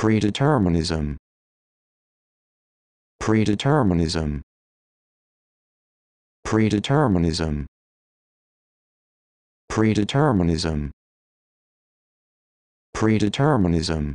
Predeterminism. Predeterminism. Predeterminism. Predeterminism. Predeterminism.